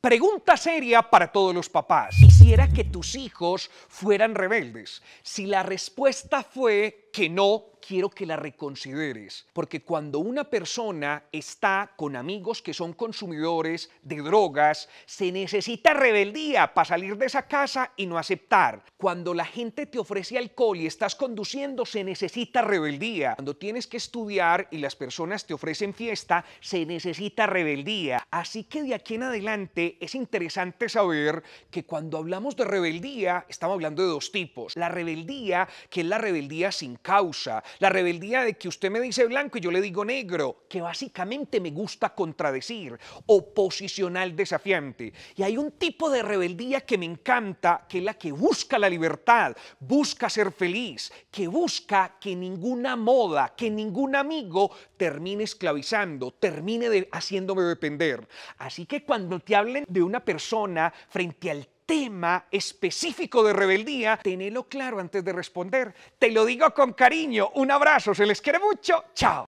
Pregunta seria para todos los papás. Quisiera que tus hijos fueran rebeldes. Si la respuesta fue que no quiero que la reconsideres, porque cuando una persona está con amigos que son consumidores de drogas, se necesita rebeldía para salir de esa casa y no aceptar. Cuando la gente te ofrece alcohol y estás conduciendo, se necesita rebeldía. Cuando tienes que estudiar y las personas te ofrecen fiesta, se necesita rebeldía. Así que de aquí en adelante es interesante saber que cuando hablamos de rebeldía, estamos hablando de dos tipos. La rebeldía, que es la rebeldía sin causa, la rebeldía de que usted me dice blanco y yo le digo negro, que básicamente me gusta contradecir, oposicional desafiante. Y hay un tipo de rebeldía que me encanta, que es la que busca la libertad, busca ser feliz, que busca que ninguna moda, que ningún amigo termine esclavizando, termine haciéndome depender. Así que cuando te hablen de una persona frente al tema específico de rebeldía, tenelo claro antes de responder. Te lo digo con cariño. Un abrazo, se les quiere mucho. Chao.